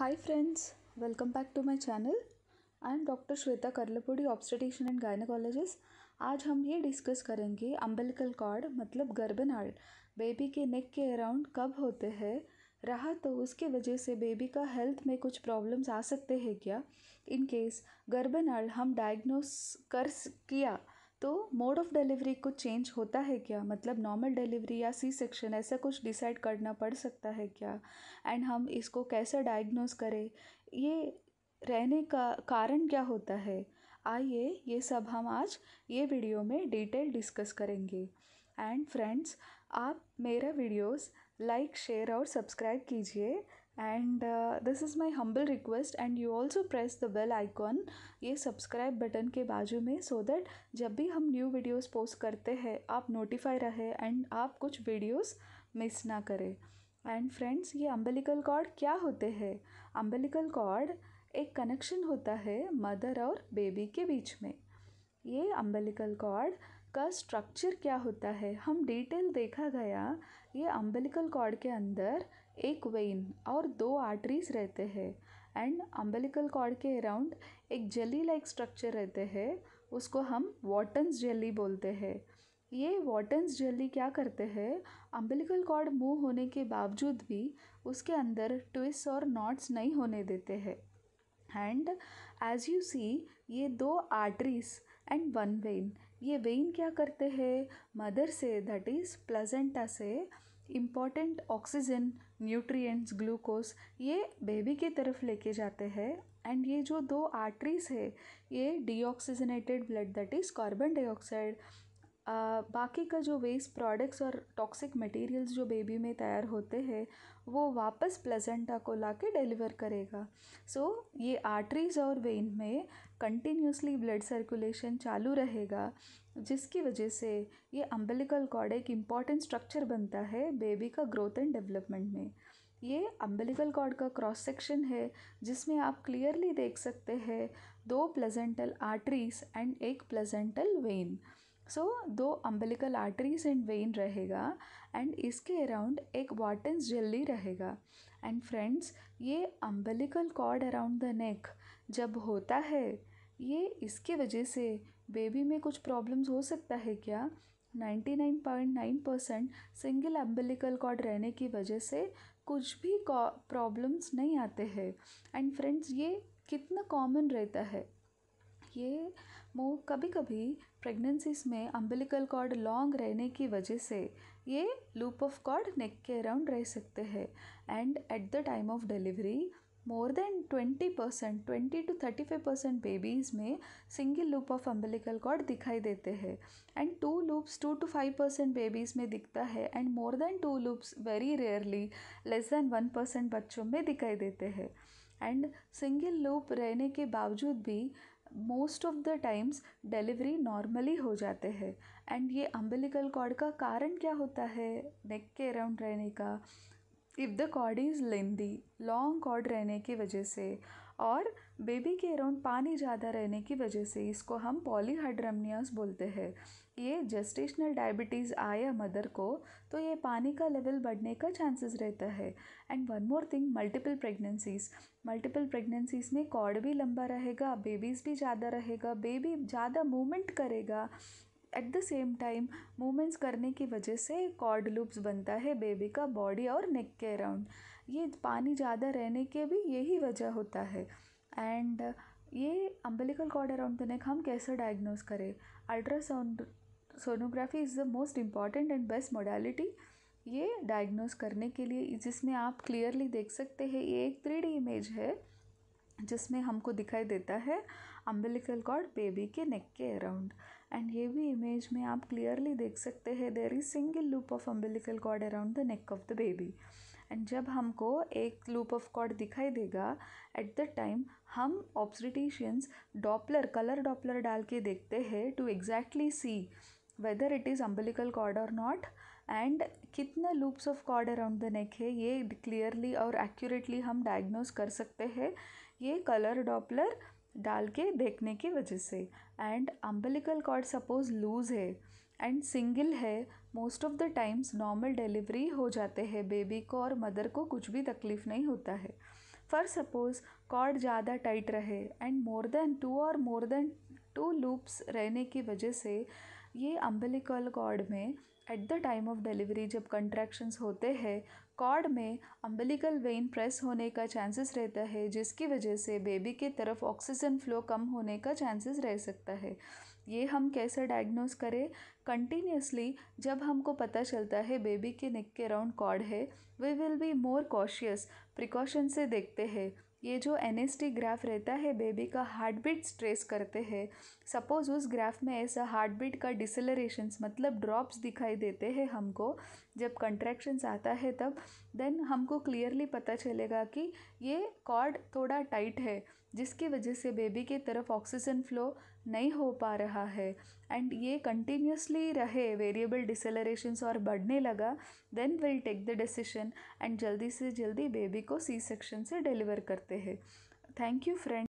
high friends welcome back to my channel I am doctor Shweta Karlapudi obstetrician and gynaecologist आज हम ये discuss करेंगे umbilical cord मतलब गर्भनाल baby के नेक के अराउंड कब होते हैं रहा तो उसके वजह से बेबी का हेल्थ में कुछ प्रॉब्लम्स आ सकते हैं क्या इन केस गर्भनाल हम डायग्नोस कर किया तो मोड ऑफ़ डिलीवरी कुछ चेंज होता है क्या मतलब नॉर्मल डिलीवरी या सी सेक्शन ऐसा कुछ डिसाइड करना पड़ सकता है क्या एंड हम इसको कैसे डायग्नोस करें ये रहने का कारण क्या होता है आइए ये सब हम आज ये वीडियो में डिटेल डिस्कस करेंगे एंड फ्रेंड्स आप मेरा वीडियोस लाइक शेयर और सब्सक्राइब कीजिए and this is my humble request and you also press the bell icon ये सब्सक्राइब बटन के बाजू में सो so दैट जब भी हम न्यू वीडियोज़ पोस्ट करते हैं आप नोटिफाई रहे एंड आप कुछ वीडियोज़ मिस ना करें एंड फ्रेंड्स ये अम्बेलिकल कॉर्ड क्या होते हैं अम्बेलिकल कॉर्ड एक कनेक्शन होता है मदर और बेबी के बीच में ये अम्बेलिकल कॉर्ड का स्ट्रक्चर क्या होता है हम डिटेल देखा गया ये अम्बेलिकल कॉर्ड के अंदर एक वेन और दो आर्टरीज रहते हैं एंड अम्बेलिकल कॉर्ड के अराउंड एक जेली लाइक स्ट्रक्चर रहते हैं उसको हम वॉटन्स जेली बोलते हैं ये वॉटन्स जेली क्या करते हैं अम्बेलिकल कॉर्ड मूव होने के बावजूद भी उसके अंदर ट्विस्ट और नॉट्स नहीं होने देते हैं एंड एज यू सी ये दो आर्टरीज एंड वन वेन ये वेन क्या करते हैं मदर से दैट इज़ प्लेजेंटा से इम्पॉर्टेंट ऑक्सीजन न्यूट्रिएंट्स ग्लूकोस ये बेबी की तरफ लेके जाते हैं एंड ये जो दो आर्टरीज है ये deoxygenated blood that is carbon dioxide बाकी का जो वेस्ट प्रोडक्ट्स और टॉक्सिक मटेरियल्स जो बेबी में तैयार होते हैं वो वापस प्लेजेंटा को ला के डिलीवर करेगा सो so, ये आर्टरीज और वेन में कंटिन्यूसली ब्लड सर्कुलेशन चालू रहेगा जिसकी वजह से ये अम्बेलिकल कॉर्ड एक इम्पॉर्टेंट स्ट्रक्चर बनता है बेबी का ग्रोथ एंड डेवलपमेंट में ये अम्बेलिकल कॉर्ड का क्रॉस सेक्शन है जिसमें आप क्लियरली देख सकते हैं दो प्लेजेंटल आर्टरीज एंड एक प्लेजेंटल वेन सो so, दो अम्बेलिकल आर्टरीज एंड वेन रहेगा एंड इसके अराउंड एक वाटन्स जेल्ली रहेगा एंड फ्रेंड्स ये umbilical cord around the neck जब होता है ये इसके वजह से बेबी में कुछ प्रॉब्लम्स हो सकता है क्या 99.9 परसेंट सिंगल अम्बेलिकल कॉर्ड रहने की वजह से कुछ भी प्रॉब्लम्स नहीं आते हैं एंड फ्रेंड्स ये कितना कॉमन रहता है ये मूव कभी कभी प्रेगनेंसीज में अम्बिलिकल कॉर्ड लॉन्ग रहने की वजह से ये लूप ऑफ कॉर्ड नेक के अराउंड रह सकते हैं and at the time of delivery more than twenty percent twenty to thirty five percent babies में single loop of umbilical cord दिखाई देते हैं and two loops two to five percent babies में दिखता है and more than two loops very rarely less than one percent बच्चों में दिखाई देते हैं एंड सिंगल लूप रहने के बावजूद भी most of the times delivery normally हो जाते हैं एंड ये अम्बिलिकल कॉर्ड का कारण क्या होता है नेक के अराउंड रहने का if the cord is lengthy long cord रहने की वजह से और बेबी के अराउंड पानी ज़्यादा रहने की वजह से इसको हम पॉलीहाइड्रमनियास बोलते हैं ये जेस्टेशनल डायबिटीज़ आया मदर को तो ये पानी का लेवल बढ़ने का चांसेस रहता है and one more thing multiple pregnancies multiple pregnancies में कॉर्ड भी लंबा रहेगा बेबीज़ भी ज़्यादा रहेगा बेबी ज़्यादा मूवमेंट करेगा at the same time movements करने की वजह से कॉर्ड लूप्स बनता है बेबी का बॉडी और नेक के अराउंड ये पानी ज़्यादा रहने के भी यही वजह होता है एंड ये umbilical cord around the neck हम कैसे डायग्नोज करें ultrasound sonography is the most important and best modality ये डायग्नोज करने के लिए जिसमें आप क्लियरली देख सकते हैं ये एक थ्री डी इमेज है जिसमें हमको दिखाई देता है अम्बेलिकल कॉर्ड बेबी के नेक के अराउंड एंड ये भी इमेज में आप क्लियरली देख सकते हैं there is single loop of umbilical cord around the neck of the baby and जब हमको एक लूप ऑफ कॉर्ड दिखाई देगा एट द टाइम हम ऑब्स्टिटिशियंस डॉपलर कलर डॉपलर डाल के देखते हैं to exactly see whether it is umbilical cord और नॉट एंड कितना loops of cord around the neck है ये क्लियरली और एक्यूरेटली हम डायग्नोज कर सकते हैं ये कलर डॉपलर डाल के देखने की वजह से and umbilical cord suppose loose है एंड सिंगल है most of the times normal delivery हो जाते हैं बेबी को और मदर को कुछ भी तकलीफ़ नहीं होता है फर सपोज़ कॉर्ड ज़्यादा टाइट रहे एंड मोर देन टू और मोर देन टू लूप्स रहने की वजह से ये अम्बिलिकल कॉर्ड में at the time of delivery जब कंट्रैक्शंस होते हैं कॉर्ड में अम्बिलिकल वेन प्रेस होने का चांसेस रहता है जिसकी वजह से बेबी के तरफ ऑक्सीजन फ्लो कम होने का चांसेस रह सकता है ये हम कैसे डायग्नोस करें कंटिन्यूसली जब हमको पता चलता है बेबी के नेक के अराउंड कॉर्ड है we will be more cautious precaution से देखते हैं ये जो एन ग्राफ रहता है बेबी का हार्ट बीट ट्रेस करते हैं सपोज़ उस ग्राफ में ऐसा हार्ट बीट का डिसलरेशंस मतलब ड्रॉप्स दिखाई देते हैं हमको जब कंट्रैक्शंस आता है तब देन हमको क्लियरली पता चलेगा कि ये कॉर्ड थोड़ा टाइट है जिसकी वजह से बेबी के तरफ ऑक्सीजन फ्लो नहीं हो पा रहा है एंड ये कंटिन्यूसली रहे वेरिएबल डिसेलरेशंस और बढ़ने लगा then will take the decision and जल्दी से जल्दी बेबी को सी सेक्शन से डिलीवर करते हैं थैंक यू फ्रेंड